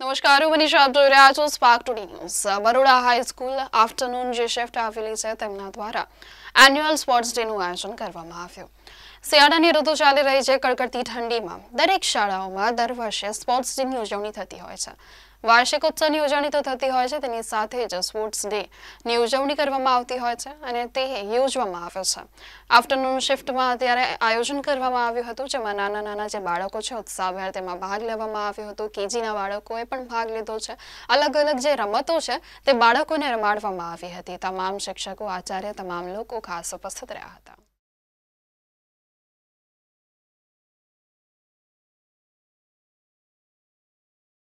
નમસ્કાર હું મનીષા આપ જોઈ રહ્યા છો Spark Today News Baroda high school afternoon જે શિફ્ટ આવેલી છે તેમના દ્વારા એન્યુઅલ સ્પોર્ટ્સ ડે નું આયોજન કરવામાં આવ્યું શિયાળાની ઋતુ ચાલી રહી છે કડકડતી ઠંડીમાં દરેક શાળાઓમાં દર વર્ષે સ્પોર્ટ્સ ડેની ઉજવણી થતી હોય છે વાર્ષિક ઉત્સવની ઉજવણી તો થતી હોય છે તેની સાથે જ સ્પોર્ટ્સ ડેની ઉજવણી કરવામાં આવતી હોય છે અને તે યોજવામાં આવે છે આફ્ટરનૂન શિફ્ટમાં અત્યારે આયોજન કરવામાં આવ્યું હતું જેમાં નાના નાના જે બાળકો છે ઉત્સાહભેર તેમાં ભાગ લેવામાં આવ્યો હતો કેજીના બાળકોએ પણ ભાગ લીધો છે અલગ અલગ જે રમતો છે તે બાળકોને રમાડવામાં આવી હતી તમામ શિક્ષકો આચાર્ય તમામ લોકો ખાસ ઉપસ્થિત રહ્યા હતા